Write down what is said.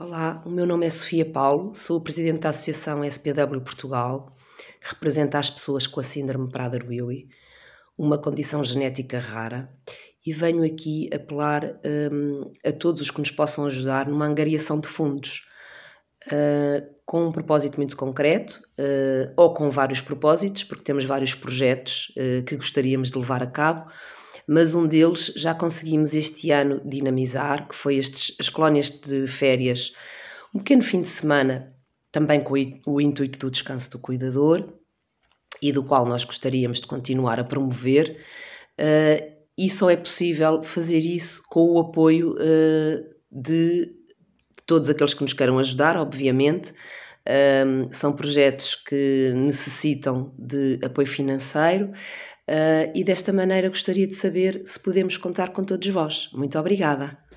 Olá, o meu nome é Sofia Paulo, sou presidente da Associação SPW Portugal, que representa as pessoas com a síndrome Prader-Willi, uma condição genética rara, e venho aqui apelar um, a todos os que nos possam ajudar numa angariação de fundos, uh, com um propósito muito concreto, uh, ou com vários propósitos, porque temos vários projetos uh, que gostaríamos de levar a cabo, mas um deles já conseguimos este ano dinamizar, que foi estes, as colónias de férias. Um pequeno fim de semana, também com o intuito do descanso do cuidador e do qual nós gostaríamos de continuar a promover. Uh, e só é possível fazer isso com o apoio uh, de todos aqueles que nos queiram ajudar, obviamente. Um, ehm, são projetos que necessitam de apoio financeiro, Uh, e desta maneira gostaria de saber se podemos contar com todos vós. Muito obrigada.